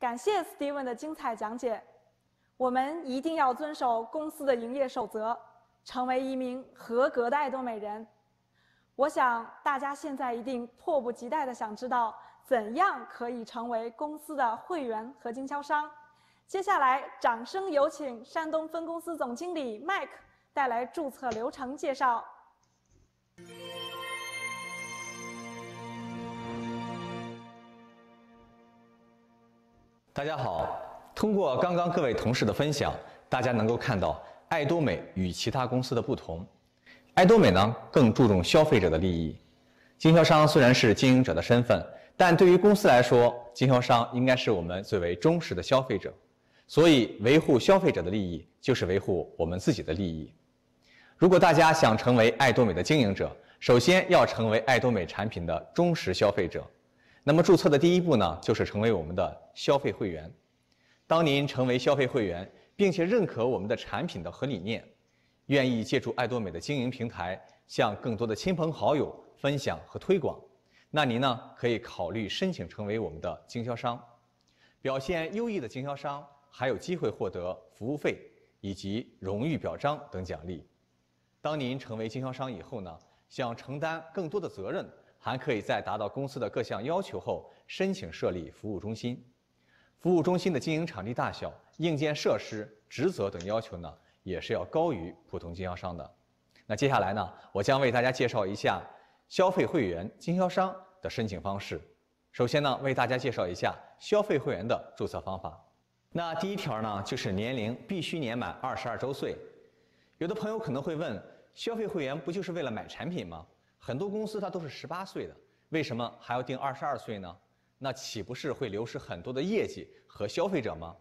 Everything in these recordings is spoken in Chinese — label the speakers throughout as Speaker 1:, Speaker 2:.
Speaker 1: 感谢 Steven 的精彩讲解。我们一定要遵守公司的营业守则，成为一名合格的爱多美人。我想大家现在一定迫不及待地想知道，怎样可以成为公司的会员和经销商。接下来，掌声有请山东分公司总经理 Mike 带来注册流程介绍。大家好，通过刚刚各位同事的分享，大家能够看到爱多美与其他公司的不同。爱多美呢更注重消费者的利益。经销商虽然是经营者的身份，但对于公司来说，经销商应该是我们最为忠实的消费者。所以，维护消费者的利益就是维护我们自己的利益。如果大家想成为爱多美的经营者，首先要成为爱多美产品的忠实消费者。那么注册的第一步呢，就是成为我们的消费会员。当您成为消费会员，并且认可我们的产品的和理念，愿意借助爱多美的经营平台向更多的亲朋好友分享和推广，那您呢可以考虑申请成为我们的经销商。表现优异的经销商还有机会获得服务费以及荣誉表彰等奖励。当您成为经销商以后呢，想承担更多的责任。还可以在达到公司的各项要求后申请设立服务中心。服务中心的经营场地大小、硬件设施、职责等要求呢，也是要高于普通经销商的。那接下来呢，我将为大家介绍一下消费会员经销商的申请方式。首先呢，为大家介绍一下消费会员的注册方法。那第一条呢，就是年龄必须年满二十二周岁。有的朋友可能会问：消费会员不就是为了买产品吗？很多公司它都是十八岁的，为什么还要定二十二岁呢？那岂不是会流失很多的业绩和消费者吗？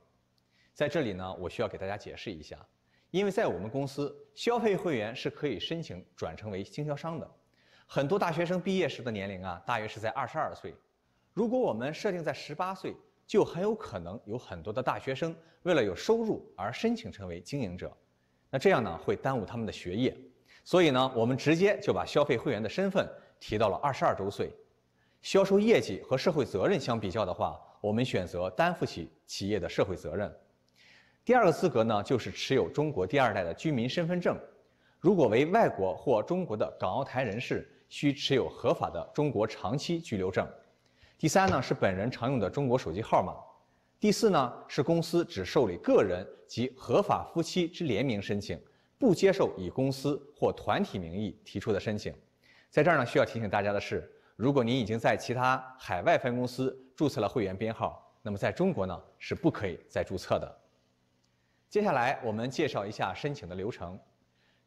Speaker 1: 在这里呢，我需要给大家解释一下，因为在我们公司，消费会员是可以申请转成为经销商的。很多大学生毕业时的年龄啊，大约是在二十二岁。如果我们设定在十八岁，就很有可能有很多的大学生为了有收入而申请成为经营者，那这样呢，会耽误他们的学业。所以呢，我们直接就把消费会员的身份提到了二十二周岁。销售业绩和社会责任相比较的话，我们选择担负起企业的社会责任。第二个资格呢，就是持有中国第二代的居民身份证。如果为外国或中国的港澳台人士，需持有合法的中国长期居留证。第三呢，是本人常用的中国手机号码。第四呢，是公司只受理个人及合法夫妻之联名申请。不接受以公司或团体名义提出的申请。在这儿呢，需要提醒大家的是，如果您已经在其他海外分公司注册了会员编号，那么在中国呢是不可以再注册的。接下来我们介绍一下申请的流程。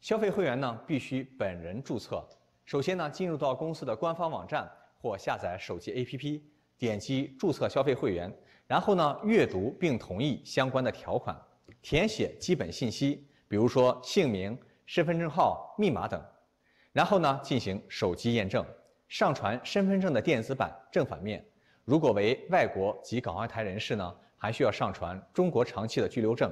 Speaker 1: 消费会员呢必须本人注册。首先呢，进入到公司的官方网站或下载手机 APP，点击注册消费会员，然后呢阅读并同意相关的条款，填写基本信息。比如说姓名、身份证号、密码等，然后呢进行手机验证，上传身份证的电子版正反面。如果为外国及港澳台人士呢，还需要上传中国长期的居留证。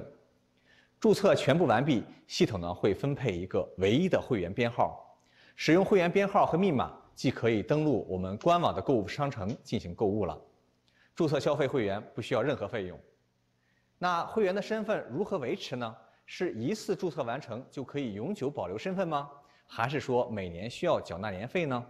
Speaker 1: 注册全部完毕，系统呢会分配一个唯一的会员编号。使用会员编号和密码，即可以登录我们官网的购物商城进行购物了。注册消费会员不需要任何费用。那会员的身份如何维持呢？是一次注册完成就可以永久保留身份吗？还是说每年需要缴纳年费呢？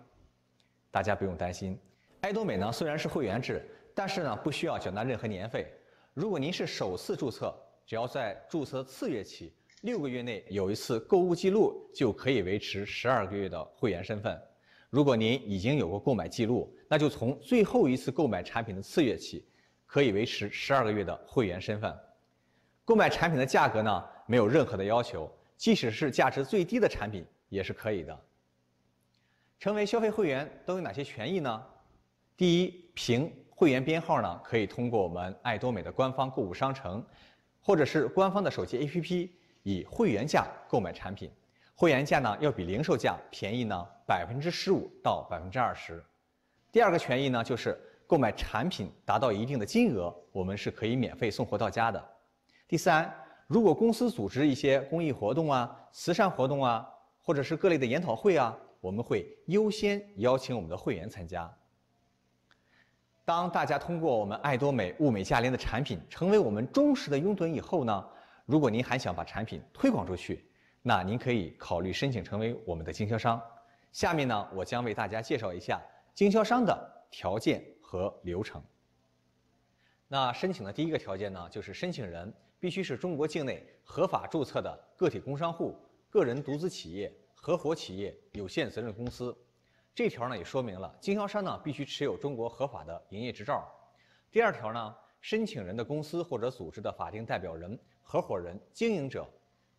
Speaker 1: 大家不用担心，爱多美呢虽然是会员制，但是呢不需要缴纳任何年费。如果您是首次注册，只要在注册次月起六个月内有一次购物记录，就可以维持十二个月的会员身份。如果您已经有过购买记录，那就从最后一次购买产品的次月起，可以维持十二个月的会员身份。购买产品的价格呢？没有任何的要求，即使是价值最低的产品也是可以的。成为消费会员都有哪些权益呢？第一，凭会员编号呢，可以通过我们爱多美的官方购物商城，或者是官方的手机 APP 以会员价购买产品，会员价呢要比零售价便宜呢百分之十五到百分之二十。第二个权益呢，就是购买产品达到一定的金额，我们是可以免费送货到家的。第三。如果公司组织一些公益活动啊、慈善活动啊，或者是各类的研讨会啊，我们会优先邀请我们的会员参加。当大家通过我们爱多美物美价廉的产品成为我们忠实的拥趸以后呢，如果您还想把产品推广出去，那您可以考虑申请成为我们的经销商。下面呢，我将为大家介绍一下经销商的条件和流程。那申请的第一个条件呢，就是申请人。必须是中国境内合法注册的个体工商户、个人独资企业、合伙企业、有限责任公司。这条呢也说明了，经销商呢必须持有中国合法的营业执照。第二条呢，申请人的公司或者组织的法定代表人、合伙人、经营者，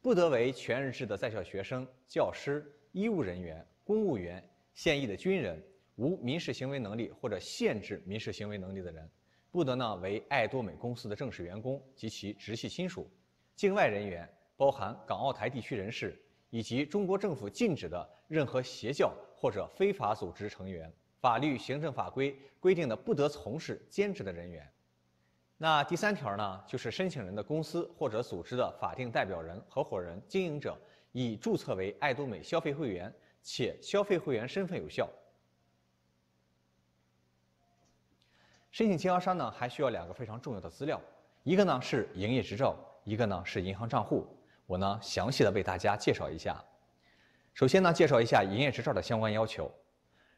Speaker 1: 不得为全日制的在校学生、教师、医务人员、公务员、现役的军人、无民事行为能力或者限制民事行为能力的人。不得呢为爱多美公司的正式员工及其直系亲属，境外人员包含港澳台地区人士，以及中国政府禁止的任何邪教或者非法组织成员，法律行政法规规定的不得从事兼职的人员。那第三条呢，就是申请人的公司或者组织的法定代表人、合伙人、经营者已注册为爱多美消费会员，且消费会员身份有效。申请经销商呢，还需要两个非常重要的资料，一个呢是营业执照，一个呢是银行账户。我呢详细的为大家介绍一下。首先呢，介绍一下营业执照的相关要求。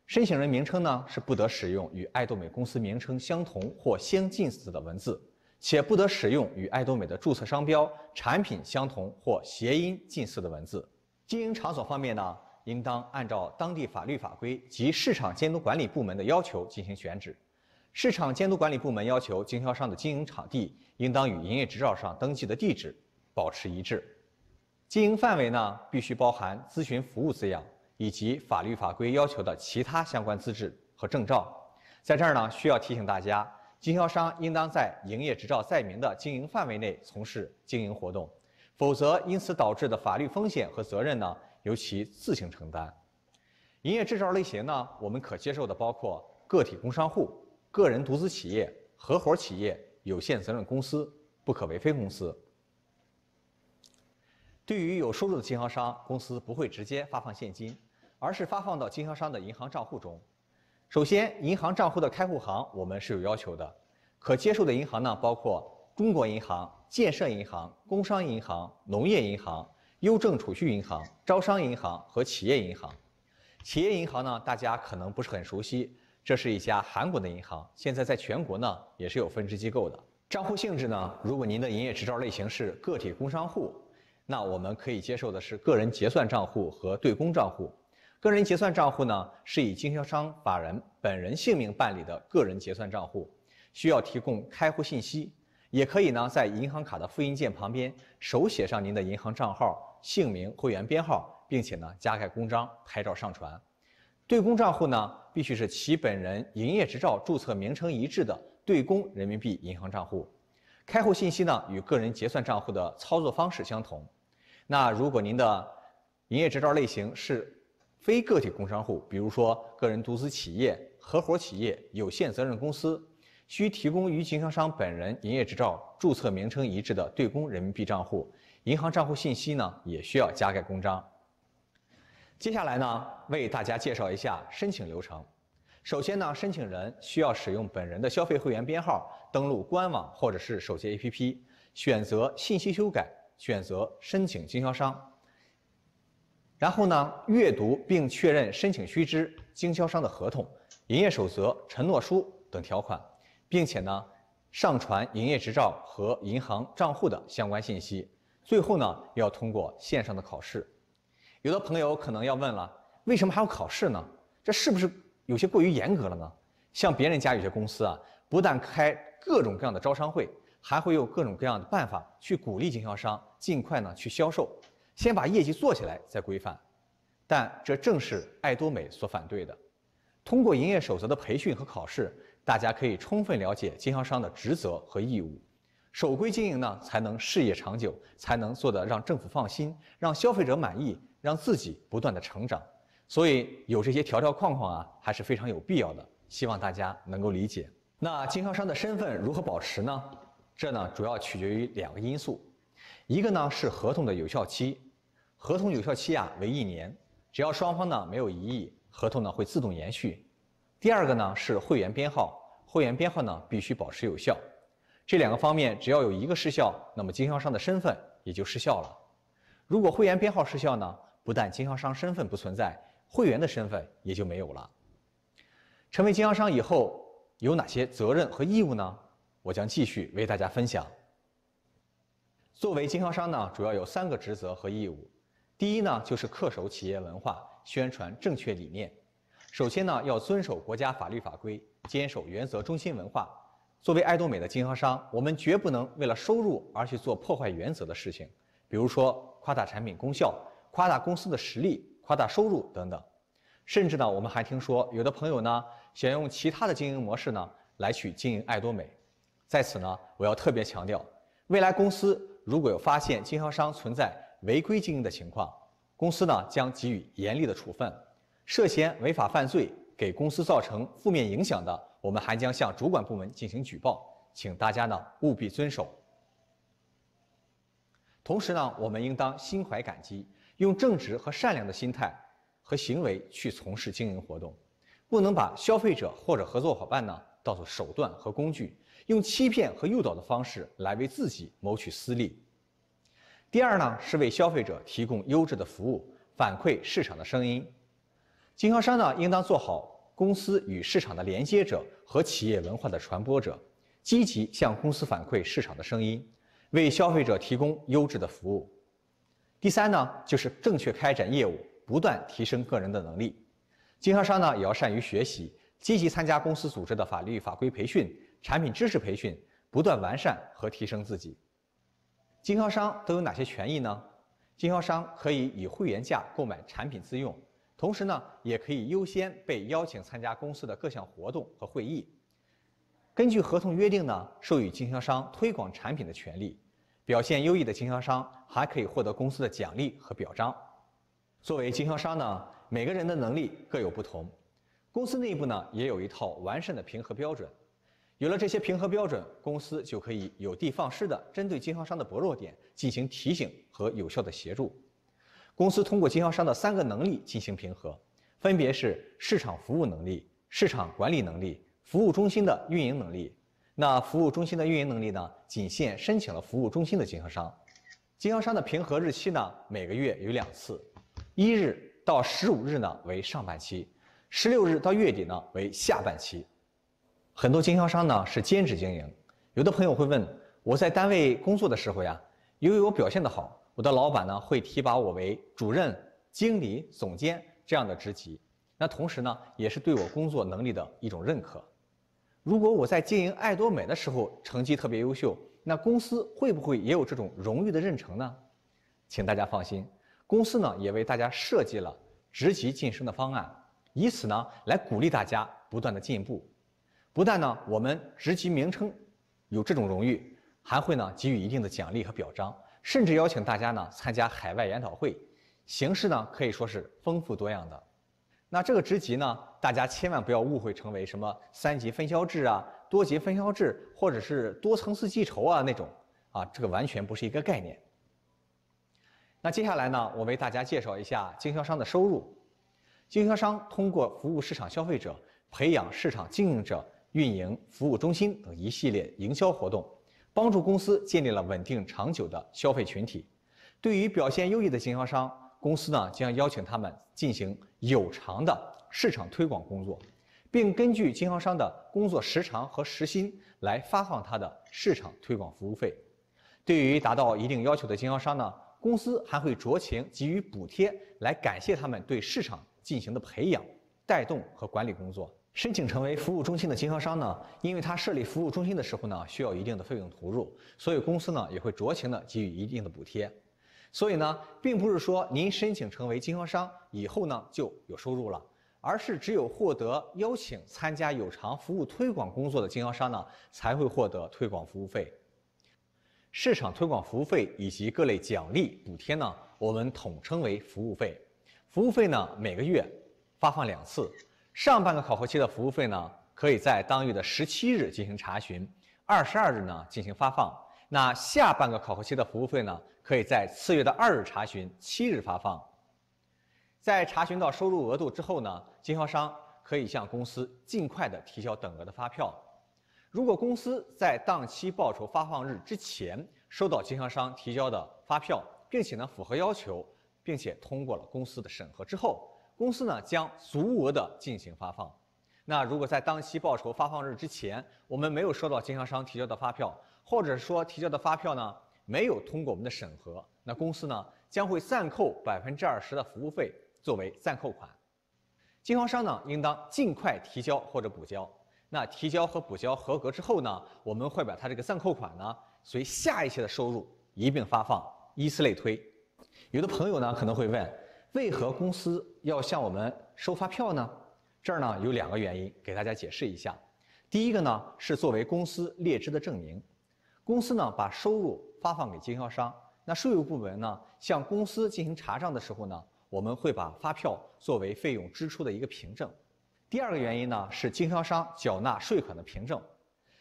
Speaker 1: 申请人名称呢是不得使用与爱多美公司名称相同或相近似的文字，且不得使用与爱多美的注册商标产品相同或谐音近似的文字。经营场所方面呢，应当按照当地法律法规及市场监督管理部门的要求进行选址。市场监督管理部门要求，经销商的经营场地应当与营业执照上登记的地址保持一致，经营范围呢必须包含咨询服务字样以及法律法规要求的其他相关资质和证照。在这儿呢，需要提醒大家，经销商应当在营业执照载明的经营范围内从事经营活动，否则因此导致的法律风险和责任呢，由其自行承担。营业执照类型呢，我们可接受的包括个体工商户。个人独资企业、合伙企业、有限责任公司不可为非公司。对于有收入的经销商，公司不会直接发放现金，而是发放到经销商的银行账户中。首先，银行账户的开户行我们是有要求的，可接受的银行呢包括中国银行、建设银行、工商银行、农业银行、邮政储蓄银行、招商银行和企业银行。企业银行呢，大家可能不是很熟悉。这是一家韩国的银行，现在在全国呢也是有分支机构的。账户性质呢，如果您的营业执照类型是个体工商户，那我们可以接受的是个人结算账户和对公账户。个人结算账户呢，是以经销商法人本人姓名办理的个人结算账户，需要提供开户信息，也可以呢在银行卡的复印件旁边手写上您的银行账号、姓名、会员编号，并且呢加盖公章、拍照上传。对公账户呢，必须是其本人营业执照注册名称一致的对公人民币银行账户。开户信息呢，与个人结算账户的操作方式相同。那如果您的营业执照类型是非个体工商户，比如说个人独资企业、合伙企业、有限责任公司，需提供与经销商本人营业执照注册名称一致的对公人民币账户。银行账户信息呢，也需要加盖公章。接下来呢，为大家介绍一下申请流程。首先呢，申请人需要使用本人的消费会员编号登录官网或者是手机 APP，选择信息修改，选择申请经销商。然后呢，阅读并确认申请须知、经销商的合同、营业守则、承诺书等条款，并且呢，上传营业执照和银行账户的相关信息。最后呢，要通过线上的考试。有的朋友可能要问了，为什么还要考试呢？这是不是有些过于严格了呢？像别人家有些公司啊，不但开各种各样的招商会，还会有各种各样的办法去鼓励经销商尽快呢去销售，先把业绩做起来再规范。但这正是爱多美所反对的。通过营业守则的培训和考试，大家可以充分了解经销商的职责和义务，守规经营呢，才能事业长久，才能做得让政府放心，让消费者满意。让自己不断的成长，所以有这些条条框框啊，还是非常有必要的。希望大家能够理解。那经销商的身份如何保持呢？这呢主要取决于两个因素，一个呢是合同的有效期，合同有效期啊为一年，只要双方呢没有异议，合同呢会自动延续。第二个呢是会员编号，会员编号呢必须保持有效。这两个方面只要有一个失效，那么经销商的身份也就失效了。如果会员编号失效呢？不但经销商身份不存在，会员的身份也就没有了。成为经销商以后有哪些责任和义务呢？我将继续为大家分享。作为经销商呢，主要有三个职责和义务。第一呢，就是恪守企业文化，宣传正确理念。首先呢，要遵守国家法律法规，坚守原则中心文化。作为爱多美的经销商，我们绝不能为了收入而去做破坏原则的事情，比如说夸大产品功效。夸大公司的实力、夸大收入等等，甚至呢，我们还听说有的朋友呢想用其他的经营模式呢来去经营爱多美。在此呢，我要特别强调，未来公司如果有发现经销商存在违规经营的情况，公司呢将给予严厉的处分，涉嫌违法犯罪给公司造成负面影响的，我们还将向主管部门进行举报，请大家呢务必遵守。同时呢，我们应当心怀感激。用正直和善良的心态和行为去从事经营活动，不能把消费者或者合作伙伴呢当做手段和工具，用欺骗和诱导的方式来为自己谋取私利。第二呢是为消费者提供优质的服务，反馈市场的声音。经销商呢应当做好公司与市场的连接者和企业文化的传播者，积极向公司反馈市场的声音，为消费者提供优质的服务。第三呢，就是正确开展业务，不断提升个人的能力。经销商呢，也要善于学习，积极参加公司组织的法律法规培训、产品知识培训，不断完善和提升自己。经销商都有哪些权益呢？经销商可以以会员价购买产品自用，同时呢，也可以优先被邀请参加公司的各项活动和会议。根据合同约定呢，授予经销商推广产品的权利。表现优异的经销商还可以获得公司的奖励和表彰。作为经销商呢，每个人的能力各有不同，公司内部呢也有一套完善的评核标准。有了这些评核标准，公司就可以有的放矢地针对经销商的薄弱点进行提醒和有效的协助。公司通过经销商的三个能力进行评核，分别是市场服务能力、市场管理能力、服务中心的运营能力。那服务中心的运营能力呢？仅限申请了服务中心的经销商，经销商的评核日期呢？每个月有两次，一日到十五日呢为上半期，十六日到月底呢为下半期。很多经销商呢是兼职经营。有的朋友会问，我在单位工作的时候呀，由于我表现的好，我的老板呢会提拔我为主任、经理、总监这样的职级。那同时呢，也是对我工作能力的一种认可。如果我在经营爱多美的时候成绩特别优秀，那公司会不会也有这种荣誉的认成呢？请大家放心，公司呢也为大家设计了职级晋升的方案，以此呢来鼓励大家不断的进步。不但呢我们职级名称有这种荣誉，还会呢给予一定的奖励和表彰，甚至邀请大家呢参加海外研讨会，形式呢可以说是丰富多样的。那这个职级呢，大家千万不要误会成为什么三级分销制啊、多级分销制或者是多层次计酬啊那种啊，这个完全不是一个概念。那接下来呢，我为大家介绍一下经销商的收入。经销商通过服务市场消费者、培养市场经营者、运营服务中心等一系列营销活动，帮助公司建立了稳定长久的消费群体。对于表现优异的经销商，公司呢将邀请他们进行有偿的市场推广工作，并根据经销商的工作时长和时薪来发放他的市场推广服务费。对于达到一定要求的经销商呢，公司还会酌情给予补贴，来感谢他们对市场进行的培养、带动和管理工作。申请成为服务中心的经销商呢，因为他设立服务中心的时候呢需要一定的费用投入，所以公司呢也会酌情的给予一定的补贴。所以呢，并不是说您申请成为经销商以后呢就有收入了，而是只有获得邀请参加有偿服务推广工作的经销商呢，才会获得推广服务费。市场推广服务费以及各类奖励补贴呢，我们统称为服务费。服务费呢每个月发放两次，上半个考核期的服务费呢，可以在当月的十七日进行查询，二十二日呢进行发放。那下半个考核期的服务费呢？可以在次月的二日查询，七日发放。在查询到收入额度之后呢，经销商可以向公司尽快的提交等额的发票。如果公司在当期报酬发放日之前收到经销商提交的发票，并且呢符合要求，并且通过了公司的审核之后，公司呢将足额的进行发放。那如果在当期报酬发放日之前，我们没有收到经销商提交的发票，或者说提交的发票呢？没有通过我们的审核，那公司呢将会暂扣百分之二十的服务费作为暂扣款，经销商呢应当尽快提交或者补交。那提交和补交合格之后呢，我们会把它这个暂扣款呢随下一期的收入一并发放，以此类推。有的朋友呢可能会问，为何公司要向我们收发票呢？这儿呢有两个原因，给大家解释一下。第一个呢是作为公司列支的证明，公司呢把收入。发放给经销商。那税务部门呢？向公司进行查账的时候呢，我们会把发票作为费用支出的一个凭证。第二个原因呢，是经销商缴纳税款的凭证。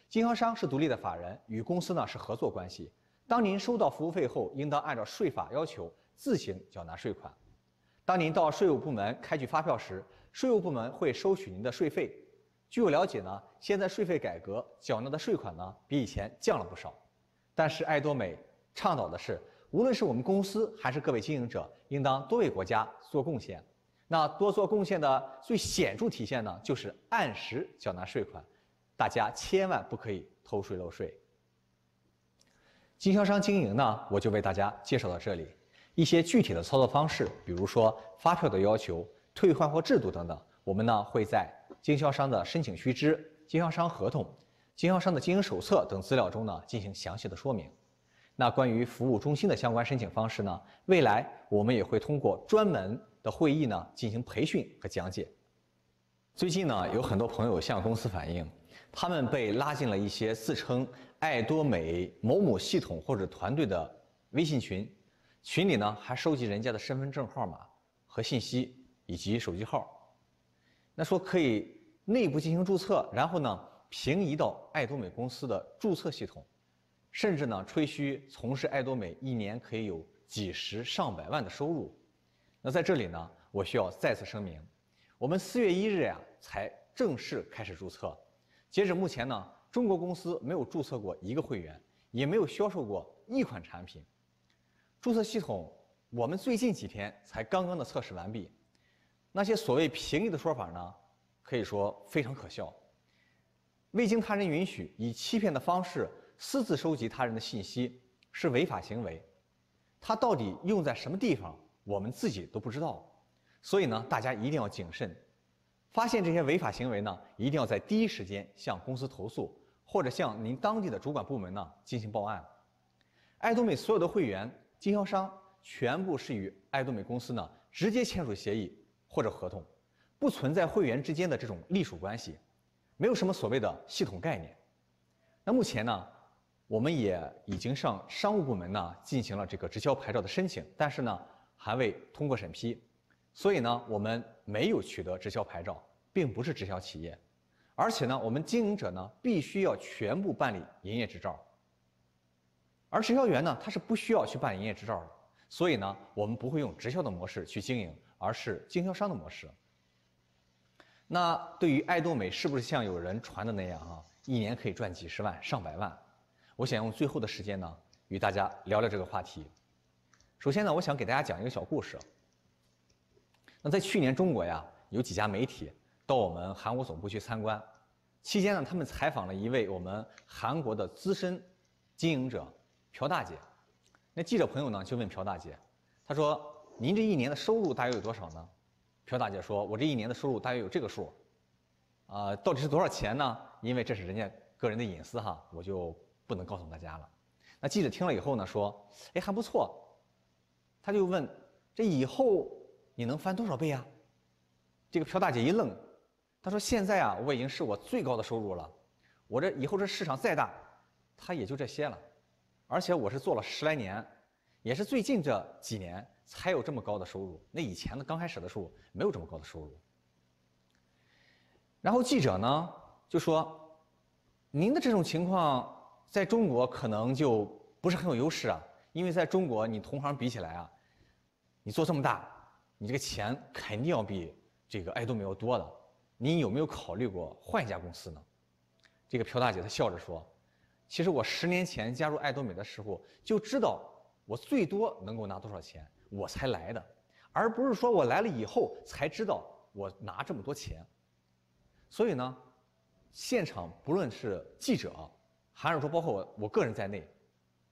Speaker 1: 经销商是独立的法人，与公司呢是合作关系。当您收到服务费后，应当按照税法要求自行缴纳税款。当您到税务部门开具发票时，税务部门会收取您的税费。据我了解呢，现在税费改革缴纳的税款呢，比以前降了不少。但是爱多美倡导的是，无论是我们公司还是各位经营者，应当多为国家做贡献。那多做贡献的最显著体现呢，就是按时缴纳税款，大家千万不可以偷税漏税。经销商经营呢，我就为大家介绍到这里，一些具体的操作方式，比如说发票的要求、退换货制度等等，我们呢会在经销商的申请须知、经销商合同。经销商的经营手册等资料中呢进行详细的说明。那关于服务中心的相关申请方式呢，未来我们也会通过专门的会议呢进行培训和讲解。最近呢，有很多朋友向公司反映，他们被拉进了一些自称“爱多美某某系统”或者团队的微信群，群里呢还收集人家的身份证号码和信息以及手机号。那说可以内部进行注册，然后呢？平移到爱多美公司的注册系统，甚至呢吹嘘从事爱多美一年可以有几十上百万的收入。那在这里呢，我需要再次声明，我们四月一日呀才正式开始注册，截止目前呢，中国公司没有注册过一个会员，也没有销售过一款产品。注册系统我们最近几天才刚刚的测试完毕，那些所谓平移的说法呢，可以说非常可笑。未经他人允许，以欺骗的方式私自收集他人的信息是违法行为。他到底用在什么地方，我们自己都不知道。所以呢，大家一定要谨慎。发现这些违法行为呢，一定要在第一时间向公司投诉，或者向您当地的主管部门呢进行报案。爱多美所有的会员、经销商全部是与爱多美公司呢直接签署协议或者合同，不存在会员之间的这种隶属关系。没有什么所谓的系统概念。那目前呢，我们也已经向商务部门呢进行了这个直销牌照的申请，但是呢还未通过审批，所以呢我们没有取得直销牌照，并不是直销企业。而且呢，我们经营者呢必须要全部办理营业执照，而直销员呢他是不需要去办营业执照的，所以呢我们不会用直销的模式去经营，而是经销商的模式。那对于爱多美是不是像有人传的那样啊，一年可以赚几十万、上百万？我想用最后的时间呢，与大家聊聊这个话题。首先呢，我想给大家讲一个小故事。那在去年中国呀，有几家媒体到我们韩国总部去参观，期间呢，他们采访了一位我们韩国的资深经营者朴大姐。那记者朋友呢，就问朴大姐：“她说您这一年的收入大约有多少呢？”朴大姐说：“我这一年的收入大约有这个数，啊，到底是多少钱呢？因为这是人家个人的隐私哈，我就不能告诉大家了。”那记者听了以后呢，说：“哎，还不错。”他就问：“这以后你能翻多少倍啊？”这个朴大姐一愣，她说：“现在啊，我已经是我最高的收入了。我这以后这市场再大，它也就这些了。而且我是做了十来年，也是最近这几年。”才有这么高的收入。那以前呢？刚开始的时候没有这么高的收入。然后记者呢就说：“您的这种情况在中国可能就不是很有优势啊，因为在中国你同行比起来啊，你做这么大，你这个钱肯定要比这个爱多美要多的。您有没有考虑过换一家公司呢？”这个朴大姐她笑着说：“其实我十年前加入爱多美的时候就知道，我最多能够拿多少钱。”我才来的，而不是说我来了以后才知道我拿这么多钱，所以呢，现场不论是记者，还是说包括我我个人在内，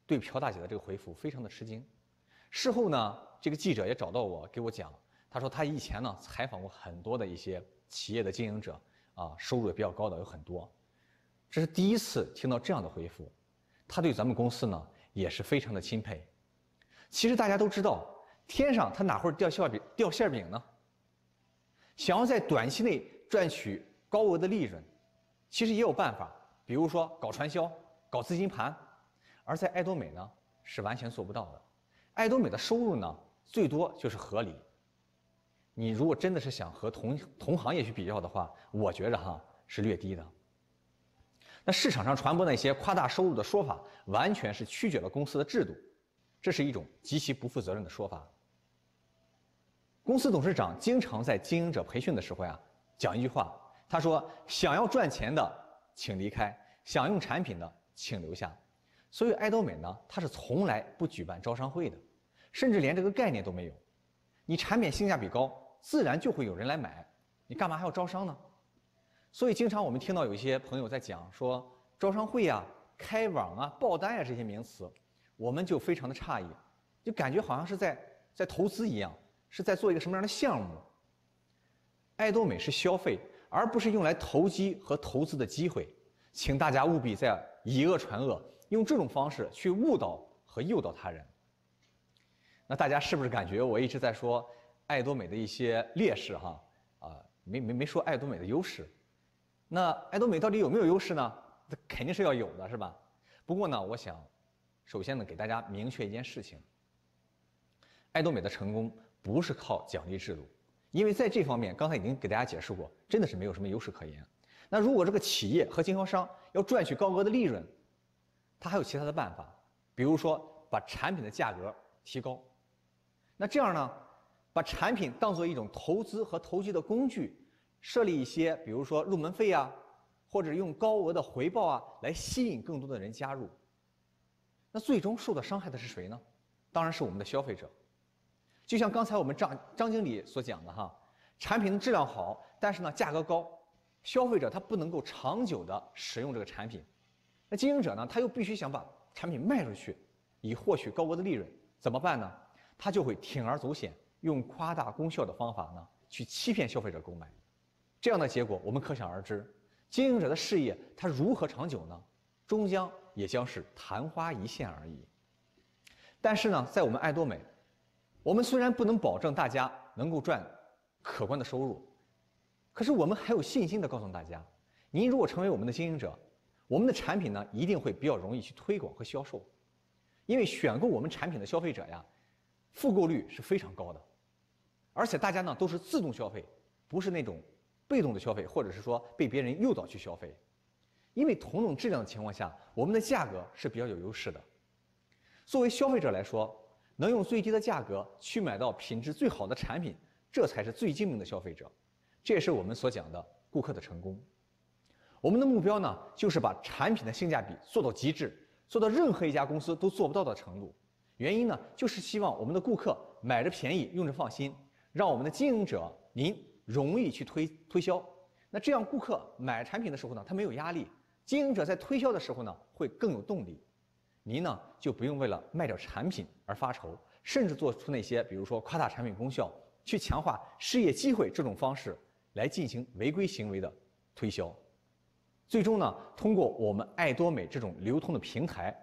Speaker 1: 对朴大姐的这个回复非常的吃惊。事后呢，这个记者也找到我，给我讲，他说他以前呢采访过很多的一些企业的经营者啊，收入也比较高的有很多，这是第一次听到这样的回复，他对咱们公司呢也是非常的钦佩。其实大家都知道。天上它哪会掉馅饼？掉馅饼呢？想要在短期内赚取高额的利润，其实也有办法，比如说搞传销、搞资金盘，而在爱多美呢是完全做不到的。爱多美的收入呢最多就是合理。你如果真的是想和同同行业去比较的话，我觉着哈是略低的。那市场上传播那些夸大收入的说法，完全是曲解了公司的制度，这是一种极其不负责任的说法。公司董事长经常在经营者培训的时候呀，讲一句话，他说：“想要赚钱的，请离开；想用产品的，请留下。”所以爱多美呢，它是从来不举办招商会的，甚至连这个概念都没有。你产品性价比高，自然就会有人来买，你干嘛还要招商呢？所以经常我们听到有一些朋友在讲说招商会呀、开网啊、报单呀这些名词，我们就非常的诧异，就感觉好像是在在投资一样。是在做一个什么样的项目？爱多美是消费，而不是用来投机和投资的机会，请大家务必在以讹传讹，用这种方式去误导和诱导他人。那大家是不是感觉我一直在说爱多美的一些劣势哈？啊，没没没说爱多美的优势。那爱多美到底有没有优势呢？肯定是要有的，是吧？不过呢，我想，首先呢，给大家明确一件事情：爱多美的成功。不是靠奖励制度，因为在这方面刚才已经给大家解释过，真的是没有什么优势可言。那如果这个企业和经销商要赚取高额的利润，他还有其他的办法，比如说把产品的价格提高，那这样呢，把产品当做一种投资和投机的工具，设立一些比如说入门费啊，或者用高额的回报啊来吸引更多的人加入。那最终受到伤害的是谁呢？当然是我们的消费者。就像刚才我们张张经理所讲的哈，产品的质量好，但是呢价格高，消费者他不能够长久的使用这个产品，那经营者呢他又必须想把产品卖出去，以获取高额的利润，怎么办呢？他就会铤而走险，用夸大功效的方法呢去欺骗消费者购买，这样的结果我们可想而知，经营者的事业它如何长久呢？终将也将是昙花一现而已。但是呢，在我们爱多美。我们虽然不能保证大家能够赚可观的收入，可是我们还有信心的告诉大家：，您如果成为我们的经营者，我们的产品呢一定会比较容易去推广和销售，因为选购我们产品的消费者呀，复购率是非常高的，而且大家呢都是自动消费，不是那种被动的消费，或者是说被别人诱导去消费，因为同等质量的情况下，我们的价格是比较有优势的。作为消费者来说。能用最低的价格去买到品质最好的产品，这才是最精明的消费者。这也是我们所讲的顾客的成功。我们的目标呢，就是把产品的性价比做到极致，做到任何一家公司都做不到的程度。原因呢，就是希望我们的顾客买着便宜，用着放心，让我们的经营者您容易去推推销。那这样，顾客买产品的时候呢，他没有压力；经营者在推销的时候呢，会更有动力。您呢就不用为了卖掉产品而发愁，甚至做出那些比如说夸大产品功效、去强化事业机会这种方式来进行违规行为的推销。最终呢，通过我们爱多美这种流通的平台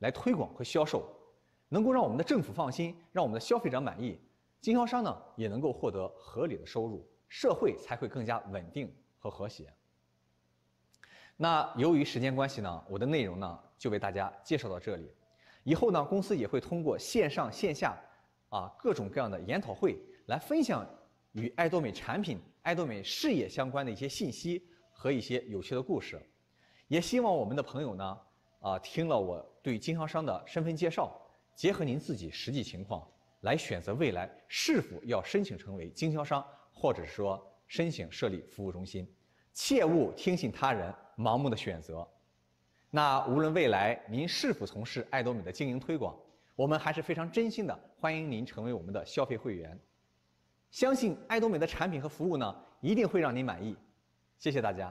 Speaker 1: 来推广和销售，能够让我们的政府放心，让我们的消费者满意，经销商呢也能够获得合理的收入，社会才会更加稳定和和谐。那由于时间关系呢，我的内容呢就为大家介绍到这里。以后呢，公司也会通过线上线下，啊各种各样的研讨会来分享与爱多美产品、爱多美事业相关的一些信息和一些有趣的故事。也希望我们的朋友呢，啊听了我对经销商的身份介绍，结合您自己实际情况来选择未来是否要申请成为经销商，或者说申请设立服务中心，切勿听信他人。盲目的选择，那无论未来您是否从事爱多美的经营推广，我们还是非常真心的欢迎您成为我们的消费会员，相信爱多美的产品和服务呢，一定会让您满意，谢谢大家。